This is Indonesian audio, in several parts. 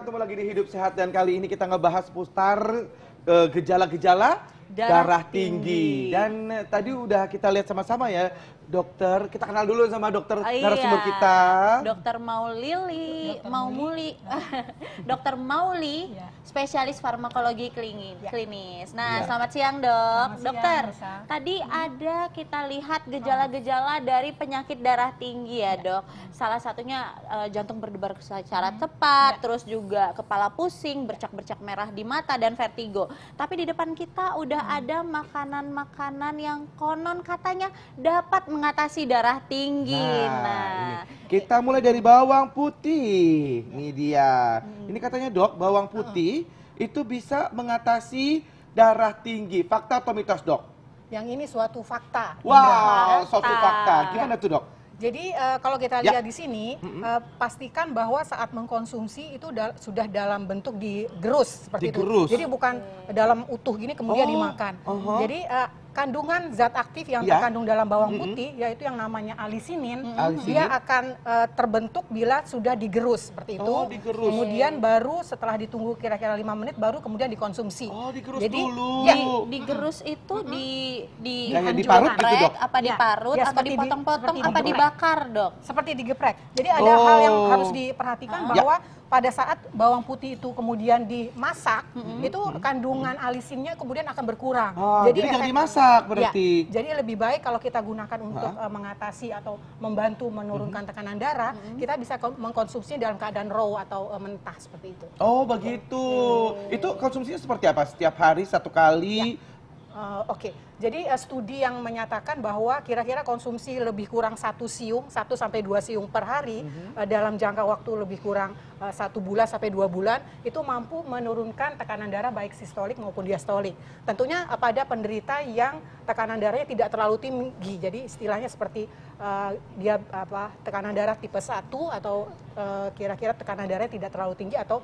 ketemu lagi di Hidup Sehat dan kali ini kita ngebahas putar eh, gejala-gejala darah, darah tinggi. tinggi. Dan tadi udah kita lihat sama-sama ya dokter. Kita kenal dulu sama dokter oh, iya. narasumber kita. Dokter Maulili, mau Muli dokter Mauli, ya. spesialis farmakologi klinis. Ya. klinis. Nah, ya. selamat siang, Dok. Selamat dokter. Siang, tadi hmm. ada kita lihat gejala-gejala dari penyakit darah tinggi ya, ya. Dok. Hmm. Salah satunya uh, jantung berdebar secara hmm. tepat, ya. terus juga kepala pusing, bercak-bercak merah di mata dan vertigo. Tapi di depan kita udah hmm. ada makanan-makanan yang konon katanya dapat mengatasi darah tinggi. Nah, nah. kita mulai dari bawang putih. Ini dia. Hmm. Ini katanya dok, bawang putih oh. itu bisa mengatasi darah tinggi. Fakta atau mitos dok? Yang ini suatu fakta. Wow, fakta. suatu fakta. Gimana tuh dok? Jadi uh, kalau kita ya. lihat di sini, uh, pastikan bahwa saat mengkonsumsi itu da- sudah dalam bentuk digerus seperti digerus. itu. Jadi bukan dalam utuh gini kemudian oh. dimakan. Uh-huh. Jadi uh, kandungan zat aktif yang ya. terkandung dalam bawang mm -hmm. putih yaitu yang namanya alisinin, mm -hmm. dia akan uh, terbentuk bila sudah digerus seperti itu. Oh, digerus. Kemudian baru setelah ditunggu kira-kira lima menit baru kemudian dikonsumsi. Oh, digerus Jadi, dulu. Ya, digerus itu mm -hmm. di di ya, gitu, dok. apa ya. diparut ya, atau dipotong-potong apa dibakar, Dok? Seperti digeprek. Jadi ada oh. hal yang oh. harus diperhatikan -huh. Ah. bahwa ya pada saat bawang putih itu kemudian dimasak, mm-hmm. itu kandungan alisinnya kemudian akan berkurang. Oh, jadi, jadi jangan dimasak ya, berarti. Ya, jadi lebih baik kalau kita gunakan untuk uh, mengatasi atau membantu menurunkan mm-hmm. tekanan darah, mm-hmm. kita bisa mengkonsumsi dalam keadaan raw atau uh, mentah seperti itu. Oh, begitu. Gitu. Itu konsumsinya seperti apa? Setiap hari satu kali? Ya. Eh, oke, okay. jadi uh, studi yang menyatakan bahwa kira-kira konsumsi lebih kurang satu siung, satu sampai dua siung per hari mm -hmm. uh, dalam jangka waktu lebih kurang satu uh, bulan sampai dua bulan itu mampu menurunkan tekanan darah baik sistolik maupun diastolik. Tentunya uh, pada penderita yang tekanan darahnya tidak terlalu tinggi, jadi istilahnya seperti Eh, dia apa tekanan darah tipe 1 atau eh, kira-kira uh, tekanan darahnya tidak terlalu tinggi atau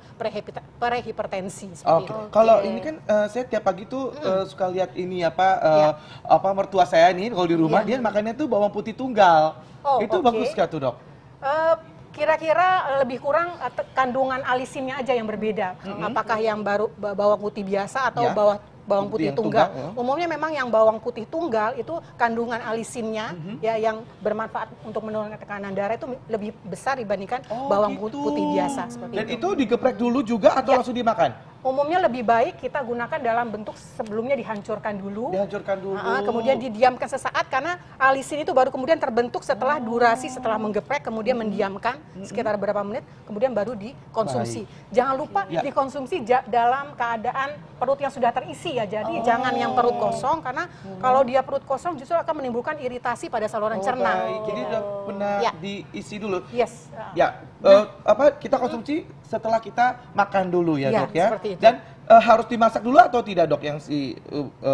prehipertensi Oke. okay. Okay. Kalau ini kan uh, saya tiap pagi tuh mm. uh, suka lihat ini apa uh, yeah. apa mertua saya ini kalau di rumah yeah. dia makannya tuh bawang putih tunggal. Oh, itu okay. bagus gak tuh, Dok? Uh, kira-kira lebih kurang kandungan alisinnya aja yang berbeda. Mm -hmm. Apakah yang baru bawang putih biasa atau yeah. bawang bawang putih yang tunggal. tunggal ya. Umumnya memang yang bawang putih tunggal itu kandungan alisinnya mm -hmm. ya yang bermanfaat untuk menurunkan tekanan darah itu lebih besar dibandingkan oh, bawang gitu. putih biasa seperti Dan itu. Dan itu digeprek dulu juga atau ya. langsung dimakan? umumnya lebih baik kita gunakan dalam bentuk sebelumnya dihancurkan dulu. Dihancurkan dulu. Uh, kemudian didiamkan sesaat karena alisin itu baru kemudian terbentuk setelah durasi setelah menggeprek kemudian hmm. mendiamkan hmm. sekitar berapa menit kemudian baru dikonsumsi. Baik. Jangan lupa ya. dikonsumsi dalam keadaan perut yang sudah terisi ya. Jadi oh. jangan yang perut kosong karena hmm. kalau dia perut kosong justru akan menimbulkan iritasi pada saluran oh, cerna. Baik. Jadi ya. sudah benar ya. diisi dulu. Yes. Ya, nah. Eh, apa kita konsumsi setelah kita makan dulu ya, ya dok ya. Dan e, harus dimasak dulu atau tidak dok yang si e, e,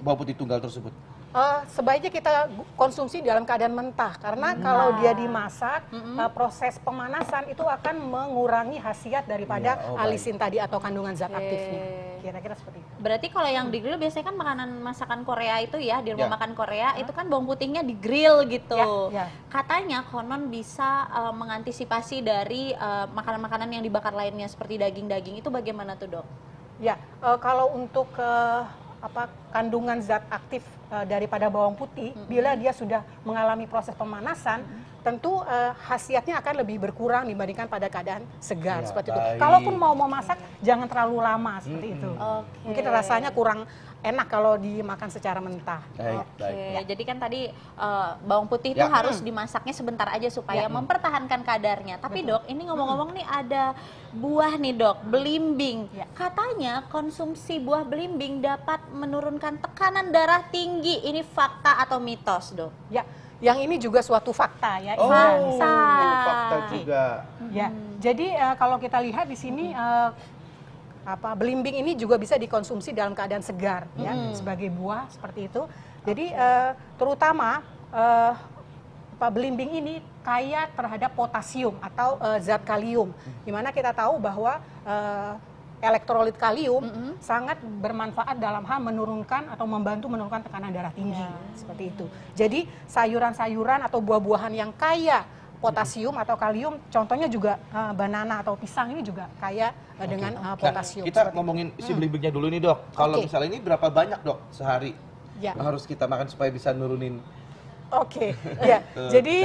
bawang putih tunggal tersebut? Uh, sebaiknya kita konsumsi dalam keadaan mentah karena nah. kalau dia nah. dimasak mm-hmm. proses pemanasan itu akan mengurangi khasiat daripada yeah, oh alisin tadi atau kandungan zat okay. aktifnya kira-kira seperti itu. Berarti kalau yang di grill biasanya kan makanan masakan Korea itu ya di rumah yeah. makan Korea itu kan bawang putihnya di grill gitu. Yeah, yeah. Katanya konon bisa uh, mengantisipasi dari makanan makanan-makanan yang dibakar lainnya seperti daging-daging itu bagaimana tuh dok? Ya uh, kalau untuk uh, apa kandungan zat aktif Eh, daripada bawang putih -hmm. bila dia sudah mengalami proses pemanasan -hmm. tentu uh, khasiatnya akan lebih berkurang dibandingkan pada keadaan segar ya, seperti baik. itu. Kalaupun mau memasak jangan terlalu lama seperti -hmm. itu. Okay. Mungkin rasanya kurang enak kalau dimakan secara mentah. Oke. Okay. Ya. Jadi kan tadi uh, bawang putih itu ya. harus mm. dimasaknya sebentar aja supaya ya. mempertahankan kadarnya. Tapi Betul. Dok, ini mm. ngomong-ngomong hmm. nih ada buah nih Dok, belimbing. Ya. Katanya konsumsi buah belimbing dapat menurunkan tekanan darah tinggi tinggi. Ini fakta atau mitos, dok? Ya, yang ini juga suatu fakta ya. Oh, fakta. juga. Ya, hmm. jadi uh, kalau kita lihat di sini uh, apa belimbing ini juga bisa dikonsumsi dalam keadaan segar ya, hmm. ya sebagai buah seperti itu. Jadi okay. uh, eh, terutama uh, apa belimbing ini kaya terhadap potasium atau uh, zat kalium. Hmm. Dimana kita tahu bahwa uh, elektrolit kalium mm -hmm. sangat bermanfaat dalam hal menurunkan atau membantu menurunkan tekanan darah tinggi yeah. seperti itu. Jadi sayuran-sayuran atau buah-buahan yang kaya potasium atau kalium, contohnya juga uh, banana atau pisang ini juga kaya eh, okay. dengan uh, potasium. Nah, kita ngomongin itu. si hmm. belimbingnya dulu nih dok. Kalau misalnya ini berapa banyak dok sehari yeah. harus kita makan supaya bisa nurunin? Oke, okay. ya. Jadi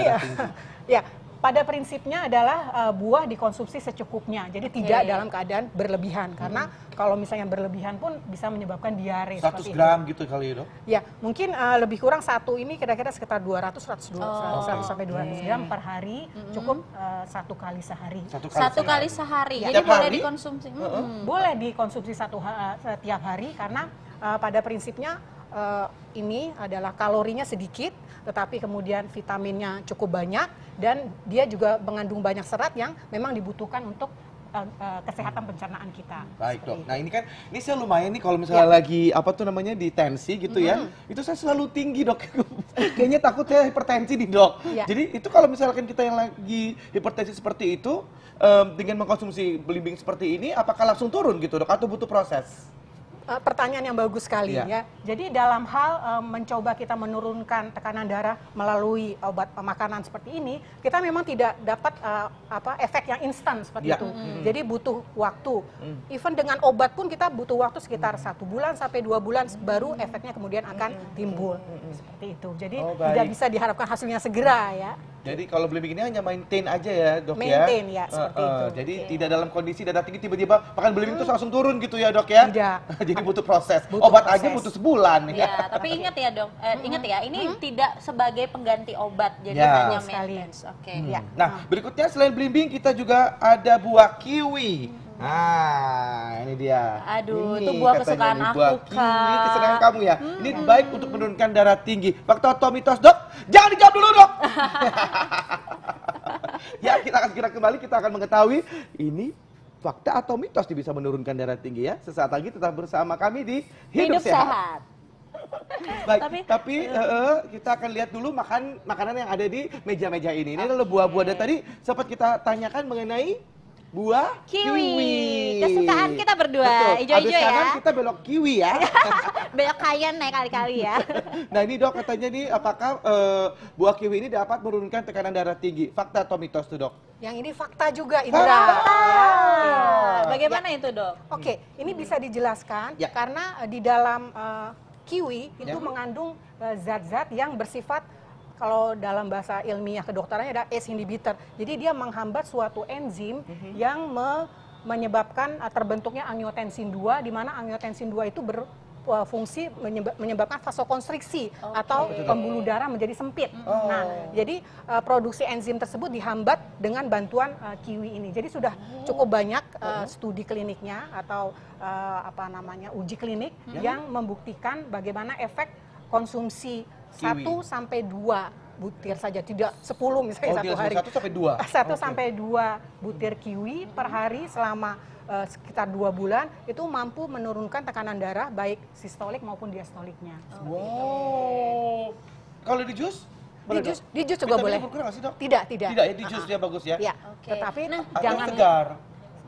ya pada prinsipnya adalah uh, buah dikonsumsi secukupnya. Jadi okay. tidak dalam keadaan berlebihan karena hmm. kalau misalnya berlebihan pun bisa menyebabkan diare 100 gram itu. gitu kali itu. Ya, ya, mungkin uh, lebih kurang satu ini kira-kira sekitar 200 100, 100 oh. 100 sampai 200 gram per hari hmm. cukup uh, satu kali sehari. Satu kali, satu kali sehari. Ya. Jadi boleh dikonsumsi. Uh Hmm. Boleh dikonsumsi satu ha setiap hari karena uh, pada prinsipnya uh, ini adalah kalorinya sedikit, tetapi kemudian vitaminnya cukup banyak dan dia juga mengandung banyak serat yang memang dibutuhkan untuk eh, eh, kesehatan pencernaan kita. Baik dok. Nah ini kan ini saya lumayan nih kalau ya. misalnya ya. lagi apa tuh namanya di tensi gitu mm -hmm. ya, itu saya selalu tinggi dok. Kayaknya takut saya hipertensi nih dok. Ya. Jadi itu kalau misalkan kita yang lagi hipertensi seperti itu um, dengan mengkonsumsi belimbing seperti ini, apakah langsung turun gitu dok atau butuh proses? Eh, pertanyaan yang bagus sekali yeah. ya. Jadi dalam hal uh, mencoba kita menurunkan tekanan darah melalui obat pemakanan eh, seperti ini, kita memang tidak dapat uh, apa efek yang instan seperti yeah. itu. Mm. Jadi butuh waktu. Mm. Even dengan obat pun kita butuh waktu sekitar mm-hmm. satu bulan sampai dua bulan mm. baru efeknya kemudian akan timbul mm. seperti itu. Jadi oh, tidak bisa diharapkan hasilnya segera ya. Jadi kalau belimbing ini hanya maintain aja ya dok maintain, ya. Maintain ya eh, seperti uh, uh, itu. Jadi okay. tidak dalam kondisi darah tinggi tiba-tiba makan belimbing hmm. langsung turun gitu ya dok ya. Tidak. jadi butuh proses. Butuh obat proses. aja butuh sebulan. Ya, ya. tapi ingat ya dok, eh, ingat ya ini hmm. tidak sebagai pengganti obat jadi ya. hanya maintenance. Oke. Okay. Hmm. Ya. Nah mm. berikutnya selain belimbing kita juga ada buah kiwi. Hmm. Ah, ini dia. Aduh, ini itu buah kesukaan ini, buah aku, Kak. Ini kesukaan kamu ya. Hmm. Ini baik untuk menurunkan darah tinggi. Faktor mitos, Dok. Jangan dijawab dulu, Dok. ya, kita akan segera kembali. Kita akan mengetahui ini fakta atau mitos yang bisa menurunkan darah tinggi ya. Sesaat lagi tetap bersama kami di Hidup, Hidup Sehat. Sehat. Baik, tapi, tapi uh, uh, kita akan lihat dulu makan makanan yang ada di meja-meja ini. Ini okay. Ah. adalah buah-buah dari tadi sempat kita tanyakan mengenai buah kiwi. kiwi. Kesukaan kita berdua, hijau-hijau eh, ya. sekarang kita belok kiwi ya. belok kayan naik ya kali-kali ya. nah ini dok katanya nih apakah uh, buah kiwi ini dapat menurunkan tekanan darah tinggi? Fakta atau mitos tuh dok? Yang ini fakta juga Indra. Fakta. Ya. ya. Bagaimana ya. itu dok? Oke, okay, ini bisa dijelaskan ya. karena eh, di dalam uh, kiwi ya. itu ya. mengandung zat-zat uh, yang bersifat kalau dalam bahasa ilmiah kedokterannya ada ACE inhibitor. Jadi dia menghambat suatu enzim mm-hmm. yang me menyebabkan eh, terbentuknya angiotensin 2 di mana angiotensin 2 itu ber eh, fungsi menyebabkan vasokonstriksi okay. atau pembuluh darah menjadi sempit. Mhm. Nah, oh. Nah, jadi uh, produksi enzim tersebut dihambat dengan bantuan uh, kiwi ini. Jadi sudah oh. cukup banyak uh, studi kliniknya atau uh, apa namanya uji klinik hmm. yang membuktikan bagaimana efek konsumsi satu sampai dua butir saja, tidak sepuluh misalnya oh, satu hari. Satu sampai dua. Satu okay. sampai dua butir kiwi per hari selama uh, sekitar dua bulan itu mampu menurunkan tekanan darah baik sistolik maupun diastoliknya. Wow. Oh. Kalau di jus? di jus, juga boleh. Tidak, tidak. Tidak ya di jus uh ah, -huh. Ah. dia bagus ya. ya. Okay. Tetapi nah, jangan segar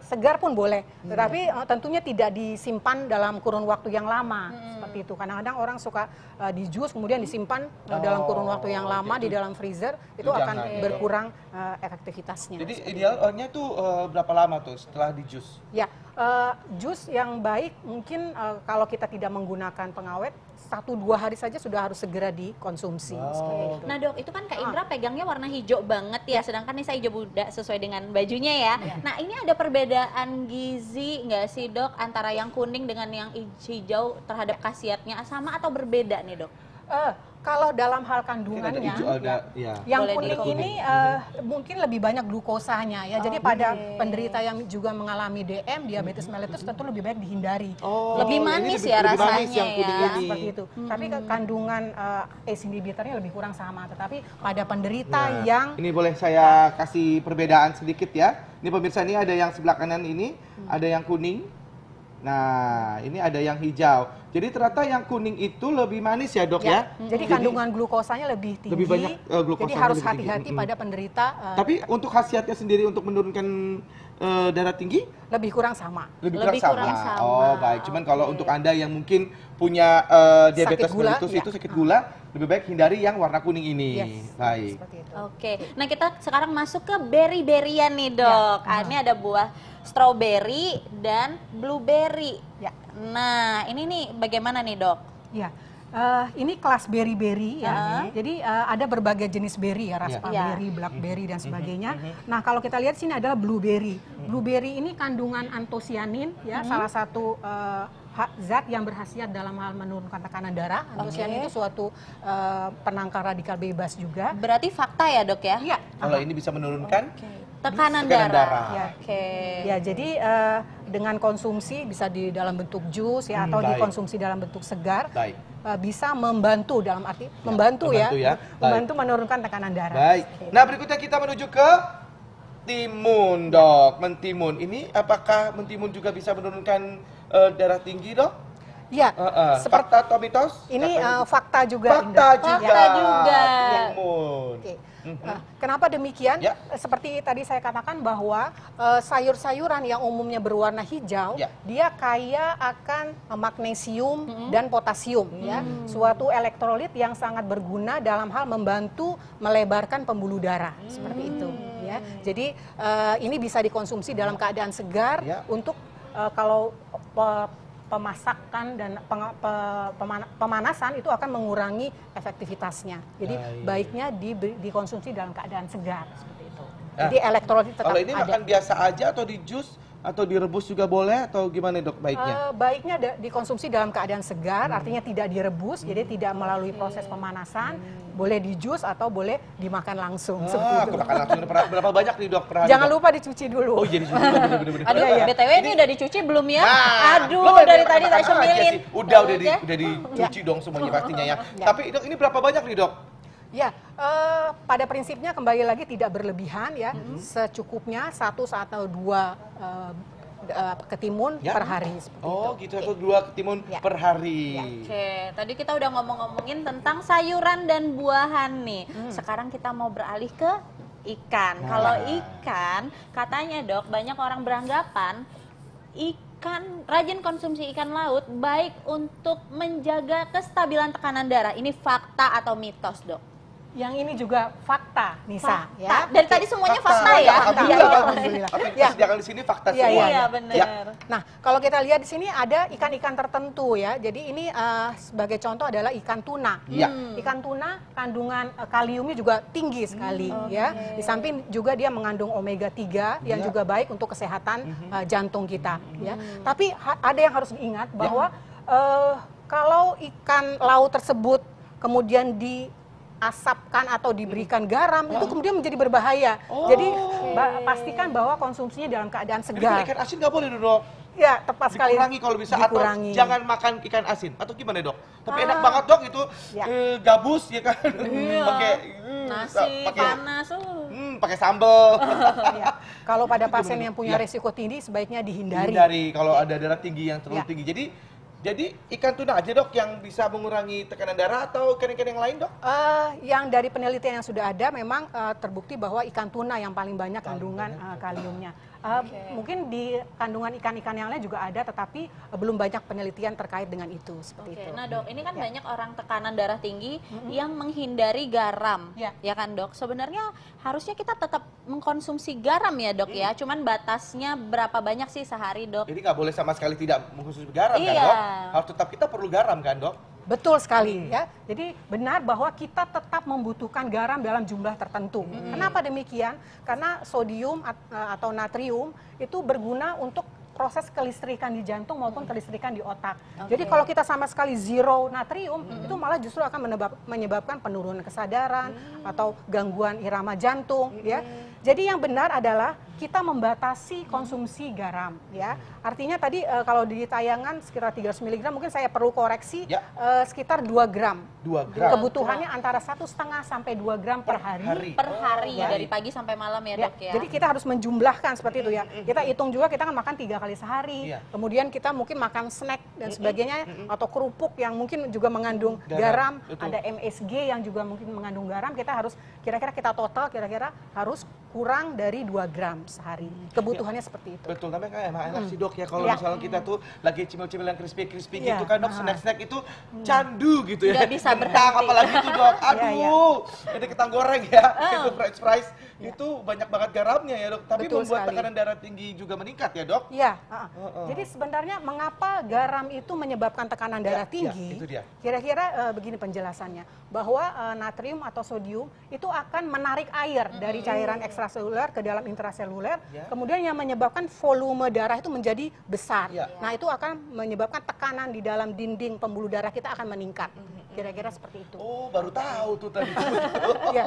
segar pun boleh, hmm. tetapi uh, tentunya tidak disimpan dalam kurun waktu yang lama hmm. seperti itu. Kadang-kadang orang suka uh, di jus kemudian disimpan eh, dalam kurun waktu yang oh, lama jadi, di dalam freezer itu, itu akan jangan, ya. berkurang uh, efektivitasnya. Jadi idealnya itu uh, berapa lama tuh setelah di jus? Ya, uh, jus yang baik mungkin uh, kalau kita tidak menggunakan pengawet satu dua hari saja sudah harus segera dikonsumsi. Wow. Nah dok, itu kan Kak ah. Indra pegangnya warna hijau banget ya, ya. sedangkan ini saya hijau muda sesuai dengan bajunya ya. ya. Nah ini ada perbedaan gizi nggak sih dok antara yang kuning dengan yang hijau terhadap khasiatnya sama atau berbeda nih dok? Uh, kalau dalam hal kandungannya, ada ya. yang Boleh kuning, ini uh, mungkin lebih banyak glukosanya ya. Oh, Jadi okay. pada iya. penderita yang juga mengalami DM diabetes mellitus tentu lebih baik dihindari. Oh, lebih manis ya lebih rasanya manis yang ya. Seperti itu. Hmm. Tapi kandungan uh, eh, ACE inhibitornya lebih kurang sama. Tetapi pada penderita nah, yang ini boleh saya kasih perbedaan sedikit ya. Ini pemirsa ini ada yang sebelah kanan ini, hmm. ada yang kuning, Nah, ini ada yang hijau. Jadi ternyata yang kuning itu lebih manis ya, Dok ya. ya? Hmm. Jadi, jadi kandungan glukosanya lebih tinggi. Eh, lebih banyak uh, glukosa. Jadi harus hati-hati -hmm. pada penderita. Uh, Tapi untuk khasiatnya sendiri untuk menurunkan uh, darah tinggi lebih kurang sama. Lebih, kurang, lebih sama. sama. Oh, baik. Cuman okay. kalau iya. untuk Anda yang mungkin punya uh, diabetes mellitus ya. itu sakit gula, lebih baik hindari yang warna kuning ini. Yes, Baik. Oke. Nah, kita sekarang masuk ke berry-berian nih, Dok. Ya. Ah, ini ada buah strawberry dan blueberry. Ya. Nah, ini nih bagaimana nih, Dok? Ya. Uh, ini kelas berry-berry ya, uh jadi uh, ada berbagai jenis berry ya, raspberry, ya. yeah. blackberry dan mhm, sebagainya. Mhm, mhm. Nah kalau kita lihat sini adalah blueberry. Blueberry ini kandungan antosianin ya, uh -huh. salah satu uh, zat yang berhasil dalam hal menurunkan tekanan darah. Antosianin okay. itu suatu uh, penangkal radikal bebas juga. Berarti fakta ya dok ya? Iya. Kalau ini bisa menurunkan okay. tekanan, tekanan darah. darah. Ya. Okay. Ya jadi uh, dengan konsumsi bisa di dalam bentuk jus ya hmm, atau baik. dikonsumsi dalam bentuk segar. Baik. Uh, bisa membantu dalam arti ya, membantu, ya, ya. membantu menurunkan tekanan darah. Baik. Okay. Nah berikutnya kita menuju ke timun dok, mentimun. Ini apakah mentimun juga bisa menurunkan uh, darah tinggi dok? Ya, uh, eh, uh. Eh. Seperti, fakta atau Ini uh, fakta juga. Fakta Indah. juga. Fakta juga. Ya. Okay. Mhm. kenapa demikian? Ya. Seperti tadi saya katakan bahwa uh, sayur-sayuran yang umumnya berwarna hijau, ya. dia kaya akan magnesium -hmm. dan potasium, -hmm. ya, mhm. suatu elektrolit yang sangat berguna dalam hal membantu melebarkan pembuluh darah, -hmm. seperti itu. Hmm. Ya. Jadi uh, ini bisa dikonsumsi dalam keadaan segar ya. untuk uh, kalau pe pemasakan dan pe pe, pemana pemanasan itu akan mengurangi efektivitasnya. Jadi ah, iya. baiknya iya. di, dikonsumsi dalam keadaan segar seperti itu. Nah, Jadi elektrolit tetap Kalau ini ada. makan biasa aja atau di jus atau direbus juga boleh atau gimana dok baiknya? Uh, baiknya dikonsumsi dalam keadaan segar, hmm. artinya tidak direbus, hmm. jadi tidak melalui proses pemanasan, hmm. boleh jus atau boleh dimakan langsung. Ah, aku makan langsung berapa banyak nih dok? pernah Jangan dok? lupa dicuci dulu. Oh jadi dicuci dulu. Bener -bener. Aduh, ya. btw ini, udah dicuci belum ya? Nah, Aduh, lo dari tadi Tasya sembilin. Udah udah udah dicuci dong semuanya pastinya ya. Tapi dok ini berapa banyak nih dok? Ya, uh, pada prinsipnya kembali lagi tidak berlebihan ya, mm -hmm. secukupnya satu atau dua uh, ketimun ya. per hari. oh gitu, satu dua ketimun ya. per hari. Ya. Oke, okay. tadi kita udah ngomong-ngomongin tentang sayuran dan buahan nih. Hmm. Sekarang kita mau beralih ke ikan. Nah. Kalau ikan, katanya dok, banyak orang beranggapan ikan rajin konsumsi ikan laut baik untuk menjaga kestabilan tekanan darah. Ini fakta atau mitos dok? yang ini juga fakta Nisa fakta. ya dari tadi semuanya fakta, fakta ya fakta. Iya, iya. alhamdulillah tapi ya. jangan di sini fakta ya, semua iya, iya. benar ya. nah kalau kita lihat di sini ada ikan-ikan tertentu ya jadi ini uh, sebagai contoh adalah ikan tuna ya. hmm. ikan tuna kandungan uh, kaliumnya juga tinggi sekali hmm, okay. ya di samping juga dia mengandung omega 3 yang iya. juga baik untuk kesehatan -hmm. uh, jantung kita -hmm. ya tapi ada yang harus diingat bahwa ya. uh, kalau ikan laut tersebut kemudian di diasapkan atau diberikan hmm. garam oh. itu kemudian menjadi berbahaya. Oh. Jadi ba- pastikan bahwa konsumsinya dalam keadaan segar. Jadi ikan asin nggak boleh dok. Ya tepat sekali. Dikurangi kalau bisa Dikurangi. atau jangan makan ikan asin atau gimana dok? Tapi ah. enak banget dok itu ya. E, gabus ya kan. Iya. pakai eh, nasi pake, panas. Uh. Hmm, pakai sambel. ya. Kalau pada pasien yang punya ya. resiko tinggi sebaiknya dihindari. Dihindari kalau ya. ada darah tinggi yang terlalu ya. tinggi. Jadi jadi ikan tuna aja dok yang bisa mengurangi tekanan darah atau ikan-ikan yang lain dok? Uh, yang dari penelitian yang sudah ada memang uh, terbukti bahwa ikan tuna yang paling banyak kandungan uh, kaliumnya. Eh, okay. Mungkin di kandungan ikan-ikan yang lain juga ada, tetapi eh, belum banyak penelitian terkait dengan itu seperti okay. itu. Nah dok, ini kan ya. banyak orang tekanan darah tinggi mm -hmm. yang menghindari garam, ya. ya kan dok? Sebenarnya harusnya kita tetap mengkonsumsi garam ya dok hmm. ya, iya. cuman batasnya berapa banyak sih sehari dok? Jadi nggak boleh sama sekali tidak mengkonsumsi garam iya. kan dok? Iya. Harus tetap kita perlu garam kan dok? Betul sekali ya. Jadi benar bahwa kita tetap membutuhkan garam dalam jumlah tertentu. Hmm. Kenapa demikian? Karena sodium eh, atau natrium itu berguna untuk proses kelistrikan di jantung maupun kelistrikan di otak. Okay. Jadi kalau kita sama sekali zero natrium hmm. itu malah justru akan menyebabkan penurunan kesadaran hmm. atau gangguan irama jantung ya. hmm. ya. Jadi yang benar adalah kita membatasi konsumsi garam ya. Artinya tadi e, kalau di tayangan sekitar 300 mg mungkin saya perlu koreksi ya. e, sekitar 2 gram. 2 gram. Kebutuhannya antara satu setengah sampai 2 gram per, per hari. Per hari oh, ya. dari pagi sampai malam ya, ya dok ya. Jadi kita harus menjumlahkan seperti itu ya. Kita hitung juga kita kan makan tiga kali sehari. Ya. Kemudian kita mungkin makan snack dan sebagainya atau kerupuk yang mungkin juga mengandung garam, garam. ada MSG yang juga mungkin mengandung garam. Kita harus kira-kira kita total kira-kira harus kurang dari 2 gram sehari. Iya. Kebutuhannya ya, seperti itu. Betul, tapi kan emang enak sih dok ya kalau ya. misalnya kita tuh lagi cemil cimil yang crispy-crispy ya. gitu kan dok, ah. snack-snack itu hmm. candu gitu ya. Gak bisa bertahan, apalagi itu dok, iya, iya. aduh. ya, Ini goreng ya, ah. itu french fries. Itu banyak banget garamnya ya dok, tapi Betul membuat sekali. tekanan darah tinggi juga meningkat ya dok? Iya, uh -uh. jadi sebenarnya mengapa garam itu menyebabkan tekanan darah tinggi? Itu dia. Kira-kira uh, begini penjelasannya bahwa uh, natrium atau sodium itu akan menarik air mm -hmm. dari cairan ekstraseluler ke dalam intraseluler, yeah. kemudian yang menyebabkan volume darah itu menjadi besar. Yeah. Nah, itu akan menyebabkan tekanan di dalam dinding pembuluh darah kita akan meningkat. Mm -hmm. Kira-kira seperti itu. Oh, baru tahu tuh tadi. ya.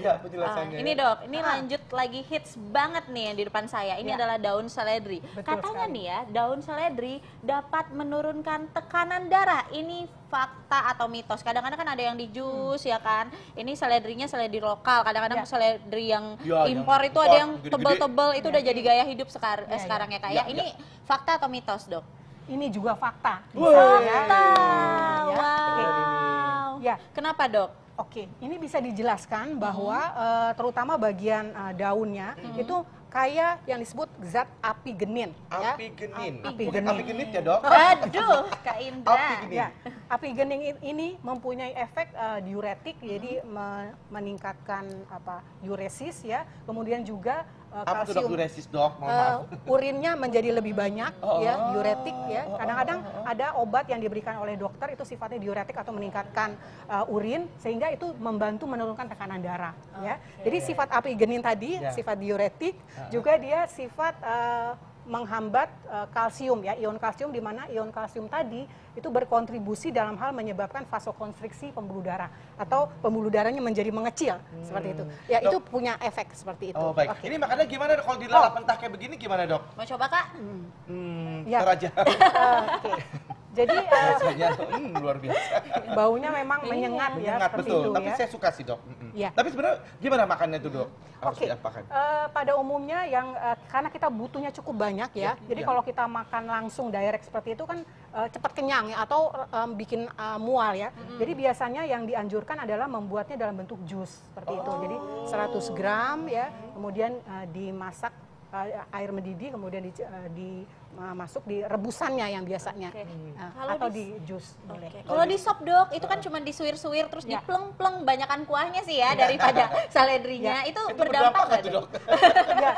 ya, penjelasannya. Uh, ini Dok, ini ah. lanjut lagi hits banget nih yang di depan saya. Ini ya. adalah daun seledri. Betul Katanya sekali. nih ya, daun seledri dapat menurunkan tekanan darah. Ini fakta atau mitos. Kadang-kadang kan ada yang di jus hmm. ya kan. Ini seledrinya seledri lokal, kadang-kadang ya. seledri yang ya, impor yang itu ada yang tebel-tebel itu ya. udah jadi gaya hidup sekar ya, ya. sekarang ya, ya Kak ya. ya. Ini ya. fakta atau mitos, Dok? Ini juga fakta. Fakta. Ya. Wow. Ya. Kenapa dok? Oke, ini bisa dijelaskan bahwa mm -hmm. uh, terutama bagian uh, daunnya mm -hmm. itu kaya yang disebut zat Api genin, Ya. api genin ya dok? Aduh, Kak Indra. genin Ya. genin ini mempunyai efek uh, diuretik, hmm. jadi mm-hmm. me meningkatkan apa Uresis ya. Kemudian juga Eh, kalsium dok? uh, urinnya menjadi lebih banyak oh, oh ya oh, diuretik ya oh, kadang-kadang oh, oh, oh. ada obat yang diberikan oleh dokter itu sifatnya diuretik atau meningkatkan uh, urin sehingga itu membantu menurunkan tekanan darah okay. ya jadi sifat apigenin tadi yeah. sifat diuretik yeah. juga dia sifat uh, menghambat uh, kalsium ya ion kalsium di mana ion kalsium tadi itu berkontribusi dalam hal menyebabkan vasokonstriksi pembuluh darah atau pembuluh darahnya menjadi mengecil hmm. seperti itu hmm. ya dok. itu punya efek seperti itu oh baik okay. ini makanya gimana kalau dilalap oh. mentah kayak begini gimana dok mau coba kak hmm. Hmm, ya. aja okay. Jadi uh, luar biasa. Baunya memang iya, menyengat ya. Menyengat betul. Itu, tapi ya. saya suka sih dok. Ya. Tapi sebenarnya gimana makannya itu dok? Harus okay. Uh, eh, pada umumnya yang uh, karena kita butuhnya cukup banyak ya. ya jadi ya. kalau kita makan langsung direct seperti itu kan uh, cepat kenyang ya atau um, bikin uh, mual ya. hmm Jadi biasanya yang dianjurkan adalah membuatnya dalam bentuk jus seperti oh. itu. Jadi 100 gram ya. Kemudian uh, dimasak Eh, air mendidih kemudian di, eh, di eh, masuk di rebusannya yang biasanya okay. uh, hmm. atau di, di jus okay. Kalau di sop dok itu kan cuma disuir-suir terus yeah. dipleng-pleng banyakan kuahnya sih ya, ya. daripada seledrinya yeah. itu, itu berdampak nggak dok? Ya.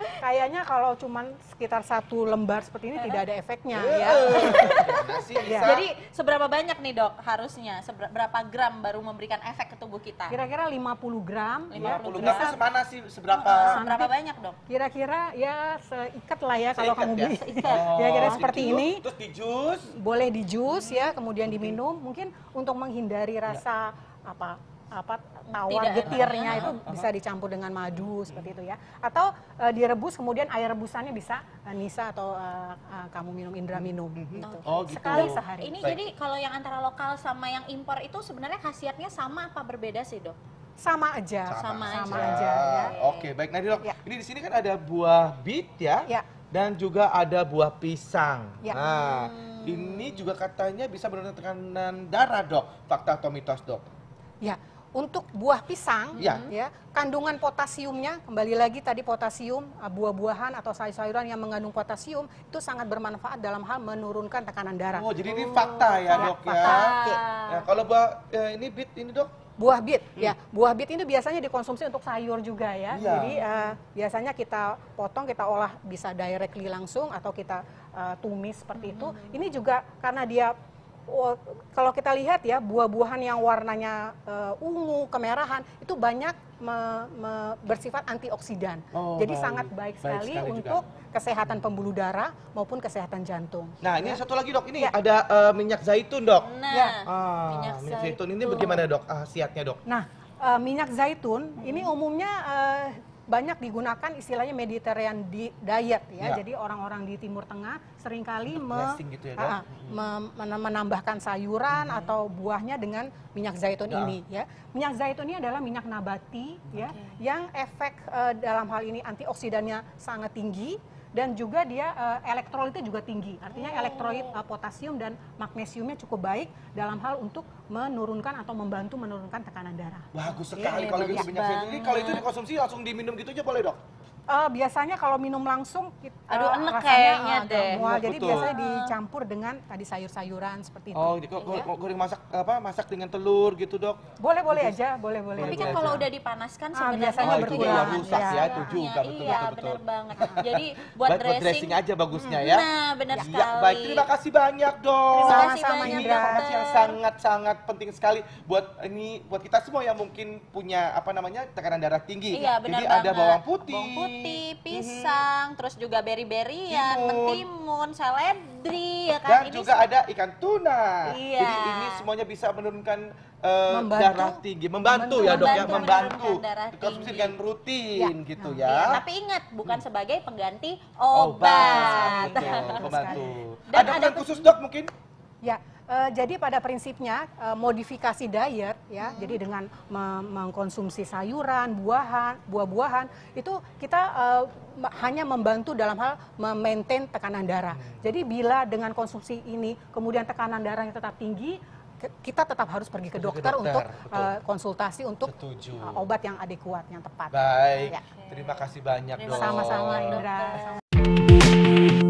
Kayaknya kalau cuman sekitar satu lembar seperti ini tidak ada efeknya iya. ya. ya. Jadi seberapa banyak nih dok harusnya seberapa gram baru memberikan efek ke tubuh kita? Kira-kira 50 gram. 50 ya, gram. Bisa, semana sih seberapa? seberapa banyak dok? Kira-kira ya seikat lah ya seikat kalau kamu ya? beli. Seikat. Oh, ya kira seperti ini. Terus di jus? Boleh di jus ya kemudian diminum. Mungkin untuk menghindari iya. rasa ya. apa apa tawar Tidak getirnya enak. Ya. itu bisa dicampur dengan madu seperti itu ya atau e, direbus kemudian air rebusannya bisa e, Nisa atau e, e, kamu minum Indra hmm. minum hmm. gitu. Oh, gitu. sekali sehari ini Baik. jadi kalau yang antara lokal sama yang impor itu sebenarnya khasiatnya sama apa berbeda sih dok sama aja sama, sama, aja, aja oke ya. baik nah dok ya. ini di sini kan ada buah bit ya, ya. dan juga ada buah pisang ya. nah hmm. ini juga katanya bisa menurunkan tekanan darah dok fakta atau mitos dok ya untuk buah pisang ya. ya kandungan potasiumnya kembali lagi tadi potasium eh, buah-buahan atau sayur-sayuran yang mengandung potasium itu sangat bermanfaat dalam hal menurunkan tekanan darah. Oh jadi ini fakta ya oh, dok ya. fakta. ya. Okay. Nah, kalau buah ya, ini bit ini dok buah bit hmm. ya buah bit itu biasanya dikonsumsi untuk sayur juga ya, ya. jadi uh, biasanya kita potong kita olah bisa directly langsung atau kita uh, tumis seperti hmm. itu ini juga karena dia kalau kita lihat ya buah-buahan yang warnanya uh, ungu kemerahan itu banyak me, me, bersifat antioksidan. Oh, Jadi baik. sangat baik sekali, baik sekali untuk juga. kesehatan pembuluh darah maupun kesehatan jantung. Nah ini ya. satu lagi dok, ini ya. ada uh, minyak zaitun dok. Nah, ya. ah, minyak, minyak zaitun ini bagaimana dok? Ah, siatnya dok? Nah uh, minyak zaitun hmm. ini umumnya uh, banyak digunakan istilahnya Mediterranean diet ya. ya. Jadi orang-orang di Timur Tengah seringkali me, gitu ya, uh, menambahkan sayuran hmm. atau buahnya dengan minyak zaitun ya. ini ya. Minyak zaitun ini adalah minyak nabati okay. ya yang efek uh, dalam hal ini antioksidannya sangat tinggi dan juga dia uh, elektrolitnya juga tinggi. Artinya oh. elektrolit uh, potasium dan magnesiumnya cukup baik dalam hal untuk menurunkan atau membantu menurunkan tekanan darah. Bagus iya, sekali okay, iya, kalau gitu banyak Ini kalau itu dikonsumsi langsung diminum gitu aja boleh, Dok? Uh, biasanya kalau minum langsung kita Aduh, eh, enak rasanya, eh, kayaknya uh, deh. Mual. Jadi Betul. biasanya dicampur dengan tadi sayur-sayuran seperti itu. Oh, jadi Kok iya. goreng masak apa masak dengan telur gitu, Dok? Boleh, boleh aja, boleh, boleh. Tapi kan kalau udah dipanaskan ah, sebenarnya ah, oh, Itu ya, rusak ya, ya itu juga iya, betul, iya, betul, betul. betul. banget. Jadi buat, buat dressing, aja bagusnya hmm. ya. Nah, benar ya, sekali. Ya, baik, terima kasih banyak, Dok. Terima kasih Sama banyak, Informasi yang sangat-sangat penting sekali buat ini buat kita semua yang mungkin punya apa namanya tekanan darah tinggi. Iya, benar Jadi ada bawang putih, bawang putih roti, mhm. pisang, mm-hmm. terus juga beri-berian, mentimun, seledri, ya kan? Dan ini juga ada ikan tuna. Iya. Jadi ini semuanya bisa menurunkan uh, darah tinggi, membantu, membantu ya dok membantu, ya, membantu. Konsumsi dengan rutin ya. gitu nah, ya. ya. Tapi ingat, bukan hmm. sebagai pengganti obat. obat Dan ada, ada khusus dok mungkin? Ya, Eh, jadi pada prinsipnya uh, modifikasi diet ya, hmm. jadi dengan mengkonsumsi sayuran, buahan, buah-buahan itu kita uh, hanya membantu dalam hal memaintain tekanan darah. Hmm. Jadi bila dengan konsumsi ini kemudian tekanan darahnya tetap tinggi, kita tetap harus pergi ke dokter, ke dokter untuk betul. konsultasi untuk Setuju. obat yang adekuat, yang tepat. Baik, ya. terima kasih banyak Sama-sama Indra. Sama -sama.